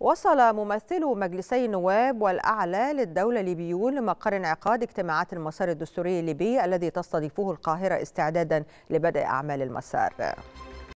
وصل ممثلو مجلسي النواب والأعلى للدولة الليبيون لمقر انعقاد اجتماعات المسار الدستوري الليبي الذي تستضيفه القاهرة استعدادا لبدء أعمال المسار